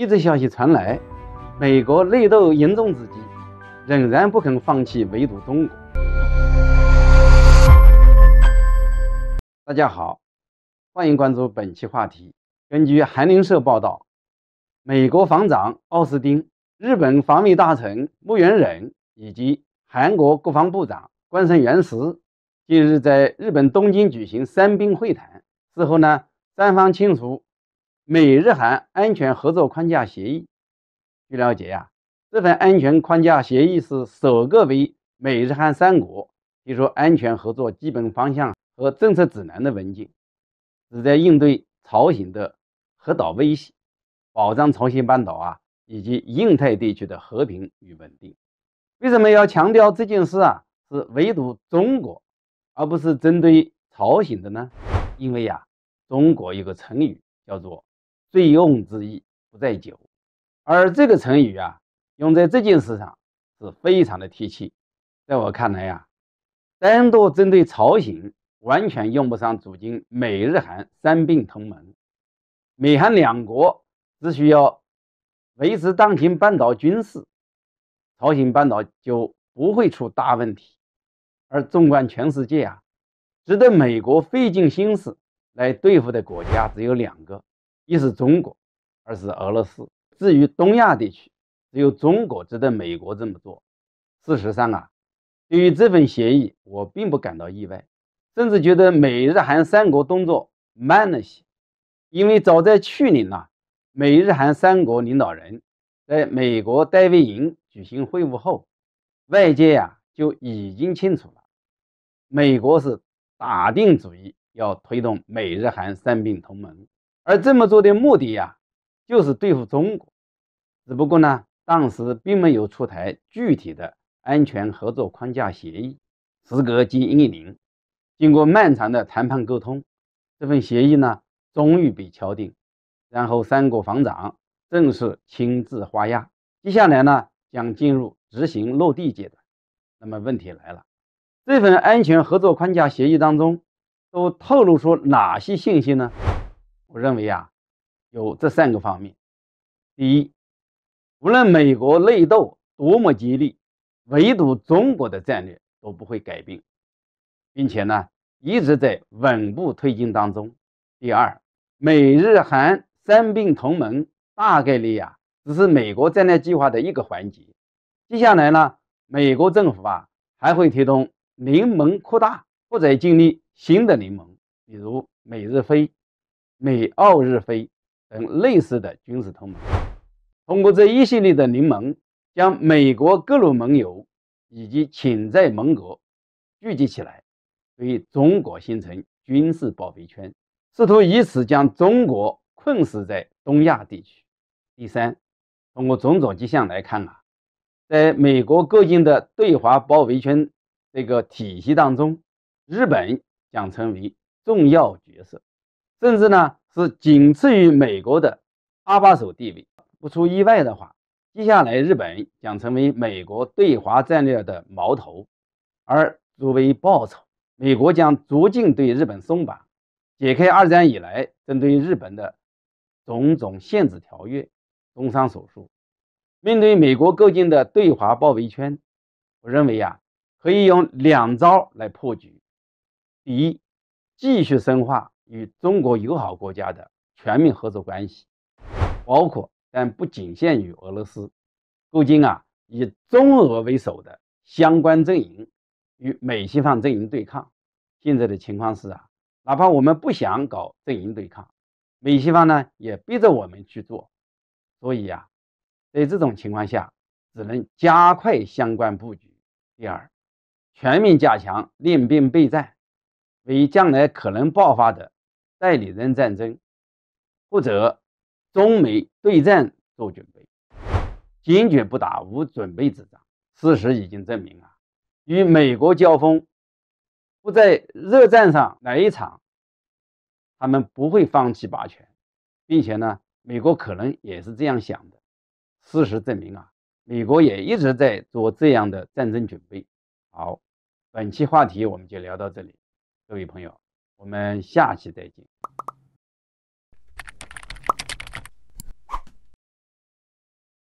一则消息传来，美国内斗严重之际，仍然不肯放弃围堵中国。大家好，欢迎关注本期话题。根据韩联社报道，美国防长奥斯汀、日本防卫大臣木原忍以及韩国国防部长官升元石，近日在日本东京举行三兵会谈事后呢，三方签署。美日韩安全合作框架协议。据了解呀，这份安全框架协议是首个为美日韩三国提出安全合作基本方向和政策指南的文件，旨在应对朝鲜的核岛威胁，保障朝鲜半岛啊以及印太地区的和平与稳定。为什么要强调这件事啊？是唯独中国，而不是针对朝鲜的呢？因为呀，中国有个成语叫做。醉翁之意不在酒，而这个成语啊，用在这件事上是非常的贴切。在我看来呀，单独针对朝鲜完全用不上。组建美日韩三并同盟，美韩两国只需要维持当前半岛军事，朝鲜半岛就不会出大问题。而纵观全世界啊，值得美国费尽心思来对付的国家只有两个。一是中国，二是俄罗斯。至于东亚地区，只有中国值得美国这么做。事实上啊，对于这份协议，我并不感到意外，甚至觉得美日韩三国动作慢了些。因为早在去年呐，美日韩三国领导人在美国戴维营举行会晤后，外界呀就已经清楚了，美国是打定主意要推动美日韩三并同盟。而这么做的目的呀，就是对付中国。只不过呢，当时并没有出台具体的安全合作框架协议。时隔近一年，经过漫长的谈判沟通，这份协议呢，终于被敲定。然后三国防长正式亲自画押。接下来呢，将进入执行落地阶段。那么问题来了，这份安全合作框架协议当中，都透露出哪些信息呢？我认为啊，有这三个方面：第一，无论美国内斗多么激烈，唯独中国的战略都不会改变，并且呢，一直在稳步推进当中。第二，美日韩三并同盟大概率啊，只是美国战略计划的一个环节。接下来呢，美国政府啊，还会推动联盟扩大，或者建立新的联盟，比如美日菲。美、澳、日、非等类似的军事同盟，通过这一系列的联盟，将美国各路盟友以及潜在盟国聚集起来，对中国形成军事包围圈，试图以此将中国困死在东亚地区。第三，通过种种迹象来看啊，在美国构建的对华包围圈这个体系当中，日本将成为重要角色。甚至呢是仅次于美国的二把手地位。不出意外的话，接下来日本将成为美国对华战略的矛头，而作为报酬，美国将逐渐对日本松绑，解开二战以来针对日本的种种限制条约。综上所述，面对美国构建的对华包围圈，我认为呀可以用两招来破局：第一，继续深化。与中国友好国家的全面合作关系，包括但不仅限于俄罗斯。如今啊，以中俄为首的相关阵营与美西方阵营对抗。现在的情况是啊，哪怕我们不想搞阵营对抗，美西方呢也逼着我们去做。所以啊，在这种情况下，只能加快相关布局。第二，全面加强练兵备战，为将来可能爆发的。代理人战争，负责中美对战做准备，坚决不打无准备之仗。事实已经证明了，与美国交锋，不在热战上来一场，他们不会放弃霸权，并且呢，美国可能也是这样想的。事实证明啊，美国也一直在做这样的战争准备。好，本期话题我们就聊到这里，各位朋友。我们下期再见。